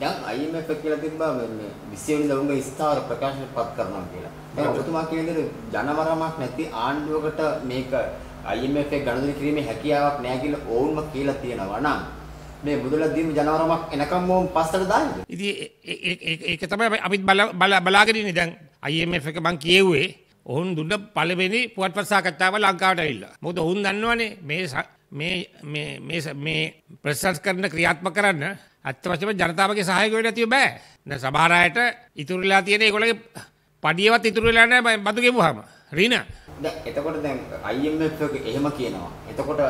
දැන් IMF කියලා තිබ්බා මේ 20 වෙනිදා උන්ගේ ස්ථාවර ප්‍රකාශනපත් කරනවා කියලා. දැන් ඔබතුමා කියන විදිහට ජනවරමක් නැති ආණ්ඩුවකට මේක IMF එක ගණදෙන කිරීමේ හැකියාවක් නැහැ කියලා ඔවුන්ම කියලා තියෙනවා නම් මේ මුදල දීම ජනවරමක් එනකම් මොම් පස්සට දාන්නේ. ඉතින් ඒක තමයි අපිත් බලාගෙන ඉන්නේ දැන් IMF එක මං කියෙව්වේ ඔවුන් දුන්න පළවෙනි පුවත්පත් සාකච්ඡාව ලංකාවට ඇවිල්ලා. මොකද ඔවුන් දන්නවනේ මේ මේ ප්‍රසස් කරන ක්‍රියාත්ම කරන්න අත්තවශම ජනතාවගේ සහයකොට ඇතිව බෑ න සභාරයට ඉතුරලා තියෙන ඒකොලගේ පඩියවත් ඉතුරලාන බතු ගෙබුහම රීන එතකොට දැන් අයිම් එහෙම කියනවා එතකොට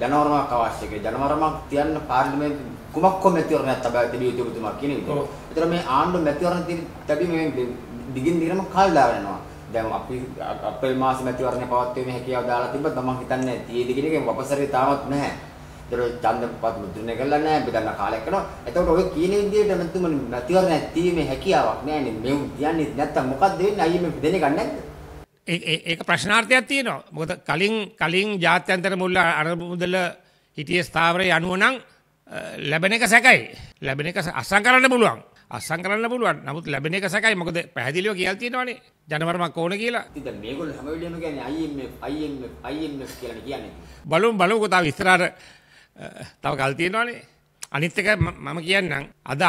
ජනවරමක් අවශ්‍යක ජනවරමක් තියන්න පාර්ලිමේන්තු කුමක්කො මැතිවරණයක් තබා තිබිය යුතු තුමක් කියන විදිහ. ඒතර මේ ආණ්ඩු මැතිවරණ තිබි මේ දිගින් දිගටම කාල් දාගෙන යනවා. දැන් අපි අප්‍රේල් මාසේ මැතිවරණ පවත්වීමේ හැකියාව දාලා තිබ්බ තමන් හිතන්නේ තියෙදි කියන එකේ වපසරේ තාමත් නැහැ. ඒතර ඡන්දපත් මුද්‍රණය කරලා නැහැ. අපි ගන්න කාලයක් කරනවා. එතකොට ඔය කියන විදිහට නැතුම මැතිවරණ තීමේ හැකියාවක් නැහැනේ. මෙව් කියන්නේ නැත්තම් මොකද්ද වෙන්නේ? IMF දෙන එක නැද්ද? ඒක ප්‍රශ්නාර්ථයක් තියෙනවා. මොකද කලින් කලින් ජාත්‍යන්තර මුල්ල අරමුදල හිටියේ ස්ථාවරයේ අනුව නම් ලැබෙන එක සැකයි. ලැබෙන එක අසං කරන්න පුළුවන්. අස්සම් කරන්න පුළුවන්. නමුත් ලැබෙන එක සැකයි. මොකද පැහැදිලිව කියලා තියෙනවානේ. ජනවරමක් ඕන කියලා. ඉතින් මේගොල්ලෝ හැම වෙලෙම කියන්නේ IMF IMF IMF කියලා කියන්නේ. බලමු බලමුකෝ තාම ඉස්සරහට තව කල් තියෙනවානේ. අනිත් එක මම කියන්නම්. අද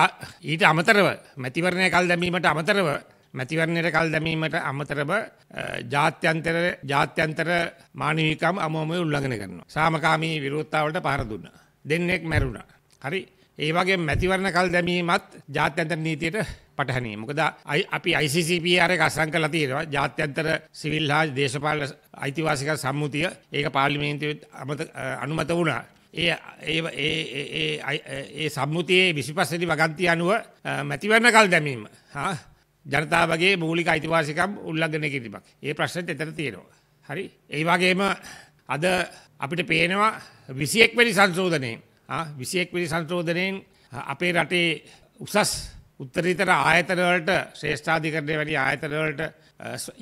ඊට අමතරව මැතිවරණය කල් දැමීමට අමතරව මැතිවරණයට කල් දැමීමට අමතරව ජාත්‍යන්තර ජාත්‍යන්තර මානවීකම් අමෝමය උල්ලංඝනය කරනවා. සාමකාමී විරෝධතාවලට පහර දුන්නා. දෙන්නෙක් මැරුණා. හරි ඒ වගේ මැතිවරණ කල් දැමීමත් ජාත්‍යන්තර නීතියට පටහැනි. මොකද අපි ICCPR එක අසං කරලා තියෙනවා ජාත්‍යන්තර සිවිල් හා දේශපාලන අයිතිවාසික සම්මුතිය. ඒක පාර්ලිමේන්තුවේ අනුමත වුණා. ඒ ඒ ඒ ඒ සම්මුතියේ 25 වෙනි වගන්තිය අනුව මැතිවරණ කල් දැමීම. හා ජනතාවගේ මූලික අයිතිවාසිකම් උල්ලංඝනය කිරීමක්. ඒ ප්‍රශ්නෙත් එතන තියෙනවා. හරි. ඒ වගේම අද අපිට පේනවා 21 වෙනි සංශෝධනයේ විසියෙක් පිරි සංශෝධනයෙන් අපේ රටේ උසස් උත්තරීතර ආයතනවලට ශ්‍රේෂ්ඨාධිකරණය වැනි ආයතනවලට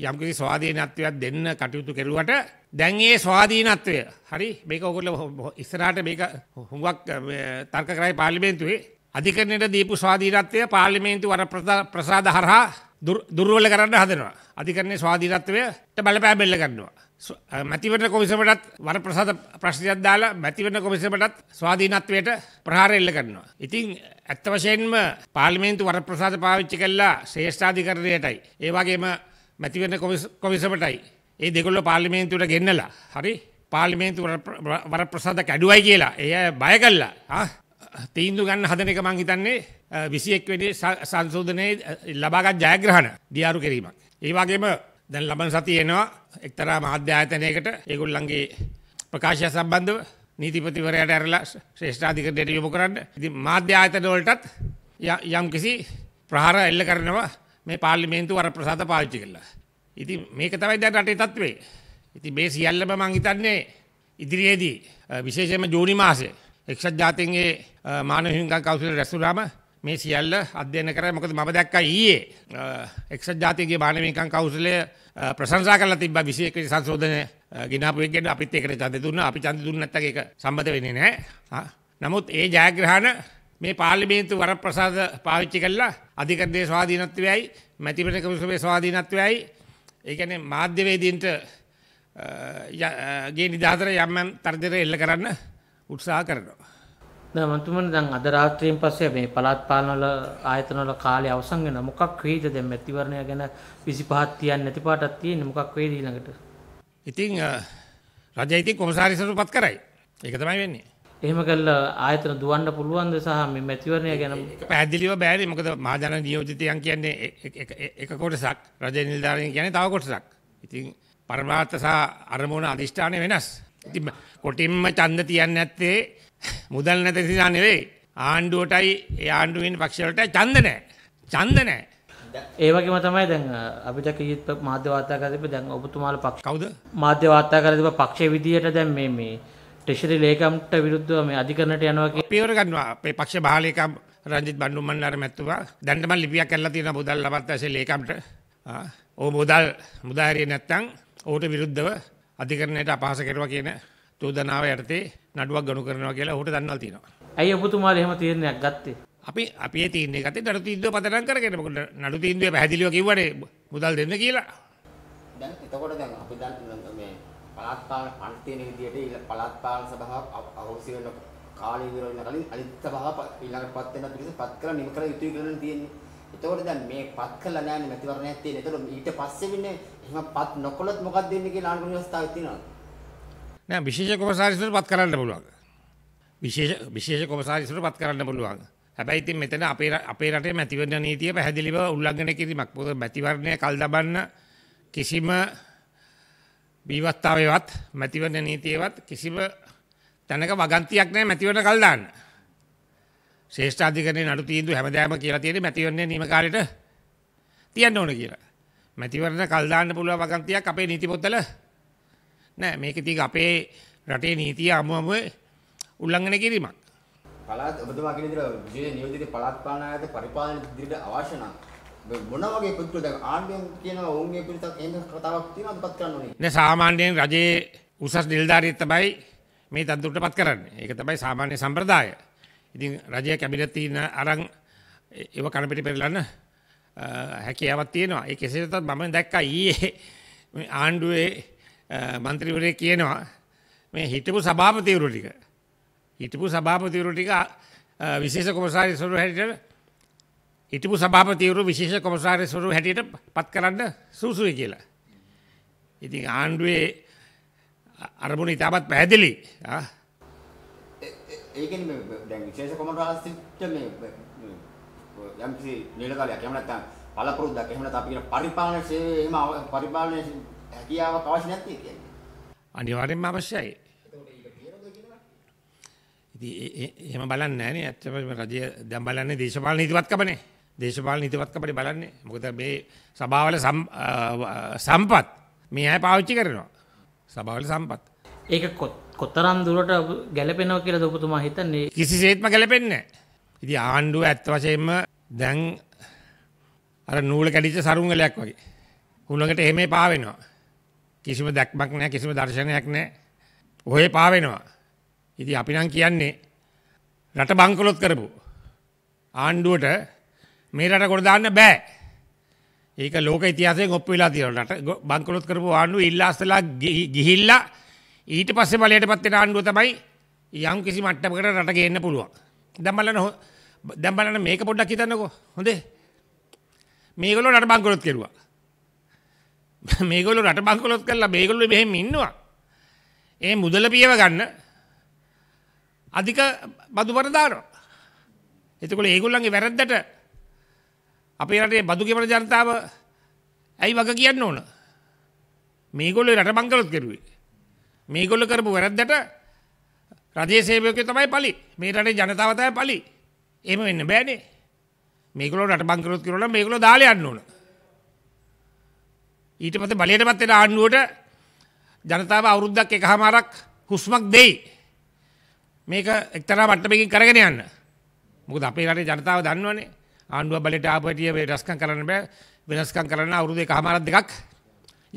යම්කිසි ස්වාධීනත්වයක් දෙන්න කටයුතු කෙරුවට දැන් ඒ ස්වාධීනත්වය හරි මේක ඔගොල්ලෝ ඉස්සරහට මේක හුඟක් තර්ක කරයි පාර්ලිමේන්තුවේ අධිකරණයට දීපු ස්වාධීනත්වය පාර්ලිමේන්තු වර ප්‍රසාද හරහා දුර්වල කරන්න හදනවා අධිකරණයේ ස්වාධීනත්වයට බලපෑම් බෙල්ල ගන්නවා මැතිවන කොමිසමටත් වර ප්‍රසාද ප්‍රශ්නයක් දාලා මැතිවන කොමිසමටත් ස්වාධීනත්වයට ප්‍රහාරෙල්ල කරනවා. ඉතිං ඇත්ත වශයෙන්ම පාලිමේන්තු වර ප්‍රසාද පාවිච්චි කල්ලා ශේෂ්ඨාධිකරණයටයි. ඒවාගේම මැතිවන කොමිසමටයි. ඒ දෙකොල්ල පාලිමේන්තුවට ගෙන්නලා. හරි පාලිමේන්තු වර ප්‍රසාද කැඩුවයි කියලා එය බය කල්ලා. තීන්දු ගන්න හදන එක මං හිතන්නේ විසියෙක් වැඩි සංශෝධනයේ ලබාගත් ජයග්‍රහණ දියාරු කිරීමක්. ඒවාගේම දැන් ලබන සතිය එනවා එක්තරා මාධ්‍ය ආයතනයකට ඒගොල්ලන්ගේ ප්‍රකාශය සම්බන්ධව නීතිපතිවරයාට ඇරලා ශ්‍රේෂ්ඨාධිකරණයට යොමු කරන්න. ඉතින් මාධ්‍ය ආයතන වලටත් යම් කිසි ප්‍රහාර එල්ල කරනවා මේ පාර්ලිමේන්තු වරප්‍රසාද පාවිච්චි කළා. ඉතින් මේක තමයි දැන් රටේ තත්ත්වය. ඉතින් මේ සියල්ලම මං හිතන්නේ ඉදිරියේදී විශේෂයෙන්ම ජූනි මාසයේ එක්සත් ජාතීන්ගේ මානව හිමිකම් කවුන්සිලේ රැස්වීම මේ සියල්ල අධ්‍යයන කරයි මොකද මම දැක්කා ඊයේ එක්සත් ජාතිකයේ මානවිකම් කෞන්සිලය ප්‍රශංසා කරලා තිබ්බා 21 සංශෝධනය ගිනාපු එකෙන් අපිත් ඒකට ඡන්ද දුන්නා අපි ඡන්ද දුන්නේ නැත්තම් ඒක සම්මත වෙන්නේ නැහැ නමුත් ඒ ජයග්‍රහණ මේ පාර්ලිමේන්තු වරප්‍රසාද පාවිච්චි කළා අධිකරණයේ ස්වාධීනත්වයයි මැතිවරණ කමිසමේ ස්වාධීනත්වයයි ඒ කියන්නේ මාධ්‍යවේදීන්ට ගේ නිදහතර යම් යම් තර්ජන එල්ල කරන්න උත්සාහ කරනවා දැන් මන්තුමනි දැන් අද රාත්‍රියෙන් පස්සේ මේ පළාත් පාලන වල ආයතන වල කාලය අවසන් වෙනවා. මොකක් වෙයිද දැන් මැතිවරණය ගැන 25ක් තියන්නේ නැති පාටක් තියෙන්නේ. මොකක් වෙයිද ඊළඟට? ඉතින් රජය ඉතින් කොමසාරිසරුපත් කරයි. ඒක තමයි වෙන්නේ. එහෙම කළා ආයතන දුවන්න පුළුවන්ද සහ මේ මැතිවරණය ගැන පැහැදිලිව බෑනේ. මොකද මහජන නියෝජිතයන් කියන්නේ එක කොටසක්. රජය නිලධාරීන් කියන්නේ තව කොටසක්. ඉතින් පරමාර්ථ සහ අරමුණ අදිෂ්ඨානය වෙනස්. ඉතින් කොටින්ම ඡන්ද තියන්නේ නැත්තේ මුදල් නැති නිසා නෙවෙයි. ආණ්ඩුවටයි ඒ ආණ්ඩුවෙන් පක්ෂවලටයි ඡන්ද නැහැ. ඡන්ද නැහැ. ඒ වගේම තමයි දැන් අපිට කීත් මාධ්‍ය වාර්තා කරලා තිබ්බ දැන් ඔබතුමාලා පක්ෂ කවුද මාධ්‍ය වාර්තා කරලා තිබ්බ පක්ෂයේ විදියට දැන් මේ මේ ට්‍රෙෂරි ලේකම්ට විරුද්ධව මේ අධිකරණයට යනවා කියලා පියවර ගන්නවා අපේ පක්ෂ බාලේකම් රංජිත් බණ්ඩුම් මන්නාර මැතිතුමා දැන් තමයි ලිපියක් කරලා තියෙනවා මුදල් ලබත් ඇසේ ලේකම්ට ඕ මුදල් මුදාහැරියේ නැත්තම් ඌට විරුද්ධව අධිකරණයට අපහාස කෙරුවා කියන චෝදනාව යටතේ නඩුවක් ගනු කරනවා කියලා ඔහුට දන්වලා තියෙනවා. ඇයි ඔබතුමාලා එහෙම තීරණයක් ගත්තේ? අපි අපි ඒ තීරණය ගත්තේ නඩු තීන්දුව පදනම් කරගෙන. මොකද නඩු තීන්දුවේ පැහැදිලිව කිව්වනේ මුදල් දෙන්න කියලා. දැන් එතකොට දැන් අපි දැන් මේ පළාත් පාලන පන්තින විදියට ඊළ පළාත් පාලන සභාවක් අවශ්‍ය වෙන කාලය ඉවර වෙන කලින් අනිත් සභාව ඊළඟටපත් වෙන පිළිසපත් කරලා නිම කරලා යුතුයි කියලා තියෙන්නේ. එතකොට දැන් මේ පත් කළා නෑනේ මැතිවරණයක් තියෙන. එතකොට ඊට පස්සේ වෙන්නේ එහෙම පත් නොකළොත් මොකක්ද වෙන්නේ කියලා අනුගමන ව්‍යවස්ථාවක් තියෙනවා. නෑ විශේෂ කොමසාරිස්වරු පත් කරන්න පුළුවන්. විශේෂ විශේෂ කොමසාරිස්වරු පත් කරන්න පුළුවන්. හැබැයි ඉතින් මෙතන අපේ අපේ රටේ මැතිවරණ නීතිය පැහැදිලිව උල්ලංඝනය කිරීමක්. මොකද මැතිවරණය කල් දබන්න කිසිම බීවස්ථාවේවත් මැතිවරණ නීතියේවත් කිසිම තැනක වගන්තියක් නැහැ මැතිවරණ කල් දාන්න. ශ්‍රේෂ්ඨ අධිකරණේ නඩු තීන්දුව හැමදාම කියලා තියෙන්නේ මැතිවරණේ නියමකාරයට තියන්න ඕන කියලා. මැතිවරණ කල් දාන්න පුළුවන් වගන්තියක් අපේ නීති පොතල නෑ මේක ඉතින් අපේ රටේ නීතිය අමුමම උල්ලංඝනය කිරීමක්. පළාත් ඔබතුමා කියන විදිහට විශේෂ නියෝජිත පළාත් පාලන ආයතන පරිපාලන ඉදිරියට අවශ්‍ය නම් මොන වගේ පුදුරු දැන් ආණ්ඩුවෙන් කියනවා ඔවුන්ගේ පිළිසක් එහෙම කතාවක් තියෙනවද පත් කරන්න ඕනේ. නෑ සාමාන්‍යයෙන් රජයේ උසස් නිලධාරීන් තමයි මේ තත්ත්වයට පත් කරන්නේ. ඒක තමයි සාමාන්‍ය සම්ප්‍රදාය. ඉතින් රජය කැබිනට් තියෙන අරන් ඒව කන පිට පෙරලන්න හැකියාවක් තියෙනවා. ඒ කෙසේ වෙතත් මම දැක්කා ඊයේ ආණ්ඩුවේ මන්ත්‍රීවරය කියනවා මේ හිටපු සභාපතිවරු ටික හිටපු සභාපතිවරු ටික විශේෂ කොමසාරිස්වරු හැටියට හිටපු සභාපතිවරු විශේෂ කොමසාරිස්වරු හැටියට පත් කරන්න සූසුයි කියලා. ඉතින් ආණ්ඩුවේ අරමුණ ඉතාමත් පැහැදිලි. ඒ කියන්නේ මේ දැන් විශේෂ කොමසාරිස්ට මේ යම්කිසි නිල කාලයක් එහෙම නැත්නම් පළපුරුද්දක් එහෙම නැත්නම් අපි කියන පරිපාලන සේවය එහෙම පරිපාලන හැකියාවක් අවශ්‍ය නැත්තේ කියන්නේ. අනිවාර්යෙන්ම අවශ්‍යයි. ඉතින් එහෙම බලන්නේ නැහැ නේ. ඇත්තටම රජය දැන් බලන්නේ දේශපාලන නීතිවත්කමනේ. දේශපාලන නීතිවත්කමනේ බලන්නේ. මොකද මේ සභාවල සම්පත් මේ අය පාවිච්චි කරනවා. සභාවල සම්පත්. ඒක කොතරම් දුරට ගැලපෙනවා කියලා ඔබතුමා හිතන්නේ? කිසිසේත්ම ගැලපෙන්නේ නැහැ. ඉතින් ආණ්ඩුව ඇත්ත වශයෙන්ම දැන් අර නූල කැඩිච්ච සරුංගලයක් වගේ. හුලඟට එහෙමේ පාවෙනවා. කිසිම දැක්මක් නැහැ කිසිම දර්ශනයක් නැහැ. ඔය පාවෙනවා. ඉතින් අපි නම් කියන්නේ රට බංකොලොත් කරපු ආණ්ඩුවට මේ රට ගොඩ දාන්න බෑ. ඒක ලෝක ඉතිහාසයෙන් ඔප්පු වෙලා තියෙනවා. රට බංකොලොත් කරපු ආණ්ඩුව ඉල්ලාස්සලා ගිහිල්ලා ඊට පස්සේ බලයටපත් වෙන ආණ්ඩුව තමයි යම් කිසි මට්ටමකට රට ගේන්න පුළුවන්. දැන් බලන්න දැන් බලන්න මේක පොඩ්ඩක් හිතන්නකෝ. හොඳේ. මේගොල්ලෝ රට බංකොලොත් කෙරුවා. මේගොල්ලෝ රට බංකොලොත් කරලා මේගොල්ලෝ මෙහෙම ඉන්නවා. ඒ මුදල පියව ගන්න අධික බදුබර දානවා. එතකොට ඒගොල්ලන්ගේ වැරද්දට අපේ රටේ බදු ගෙවන ජනතාව ඇයි වග කියන්න ඕන? මේගොල්ලෝ රට බංකොලොත් කරුවේ. මේගොල්ලෝ කරපු වැරද්දට රජයේ සේවකයෝ තමයි පලි. මේ රටේ ජනතාව තමයි පලි. එහෙම වෙන්න බෑනේ. මේගොල්ලෝ රට බංකොලොත් කරනවා නම් මේගොල්ලෝ දාලා යන්න ඕන. ඊට පස්සේ බලයටපත් වෙන ආණ්ඩුවට ජනතාව අවුරුද්දක් එකහමාරක් හුස්මක් දෙයි. මේක එක්තරා මට්ටමකින් කරගෙන යන්න. මොකද අපේ රටේ ජනතාව දන්නවනේ ආණ්ඩුව බලයට ආපටිය මේ රස්කම් කරන්න බෑ වෙනස්කම් කරන්න අවුරුදු එකහමාරක් දෙකක්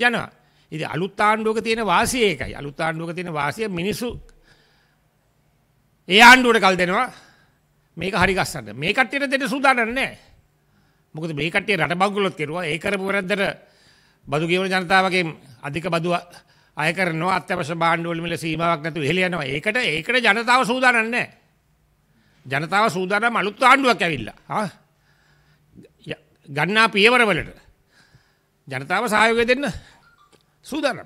යනවා. ඉතින් අලුත් ආණ්ඩුවක තියෙන වාසිය ඒකයි. අලුත් ආණ්ඩුවක තියෙන වාසිය මිනිස්සු ඒ ආණ්ඩුවට කල් දෙනවා. මේක හරි ගස්සන්න. මේ කට්ටියට දෙන්න සූදානම් නැහැ. මොකද මේ කට්ටිය රට බංගලොත් කෙරුවා. ඒ කරපු වැරද්දට බදු ගෙවන ජනතාවගේ අධික බදු අය කරනවා අත්‍යවශ්‍ය භාණ්ඩ වලින් මිල සීමාවක් නැතුව ඉහළ යනවා. ඒකට ඒකට ජනතාව සූදානම් නැහැ. ජනතාව සූදානම් අලුත් ආණ්ඩුවක් ඇවිල්ලා. ආ ගන්නා පියවරවලට ජනතාව සහයෝගය දෙන්න සූදානම්.